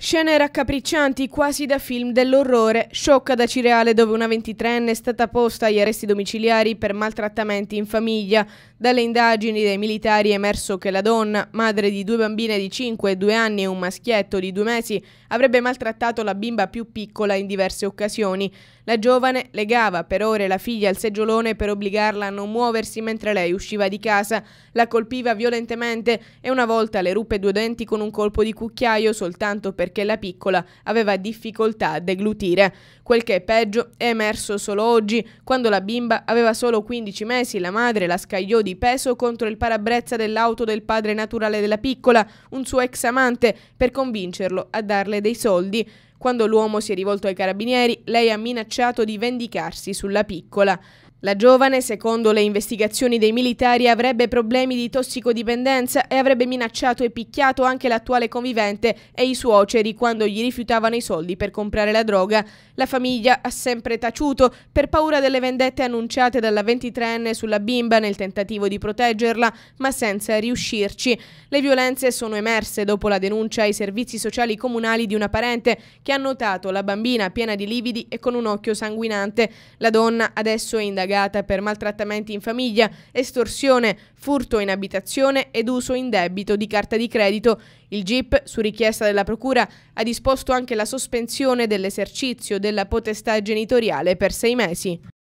Scene raccapriccianti, quasi da film dell'orrore. Sciocca da Cireale dove una 23enne è stata posta agli arresti domiciliari per maltrattamenti in famiglia. Dalle indagini dei militari è emerso che la donna, madre di due bambine di 5 e 2 anni e un maschietto di 2 mesi, avrebbe maltrattato la bimba più piccola in diverse occasioni. La giovane legava per ore la figlia al seggiolone per obbligarla a non muoversi mentre lei usciva di casa, la colpiva violentemente e una volta le ruppe due denti con un colpo di cucchiaio soltanto per perché la piccola aveva difficoltà a deglutire. Quel che è peggio è emerso solo oggi, quando la bimba aveva solo 15 mesi, la madre la scagliò di peso contro il parabrezza dell'auto del padre naturale della piccola, un suo ex amante, per convincerlo a darle dei soldi. Quando l'uomo si è rivolto ai carabinieri, lei ha minacciato di vendicarsi sulla piccola. La giovane, secondo le investigazioni dei militari, avrebbe problemi di tossicodipendenza e avrebbe minacciato e picchiato anche l'attuale convivente e i suoceri quando gli rifiutavano i soldi per comprare la droga. La famiglia ha sempre taciuto per paura delle vendette annunciate dalla 23enne sulla bimba nel tentativo di proteggerla, ma senza riuscirci. Le violenze sono emerse dopo la denuncia ai servizi sociali comunali di una parente che ha notato la bambina piena di lividi e con un occhio sanguinante. La donna adesso è indagata indagata per maltrattamenti in famiglia, estorsione, furto in abitazione ed uso in debito di carta di credito. Il GIP, su richiesta della Procura, ha disposto anche la sospensione dell'esercizio della potestà genitoriale per sei mesi.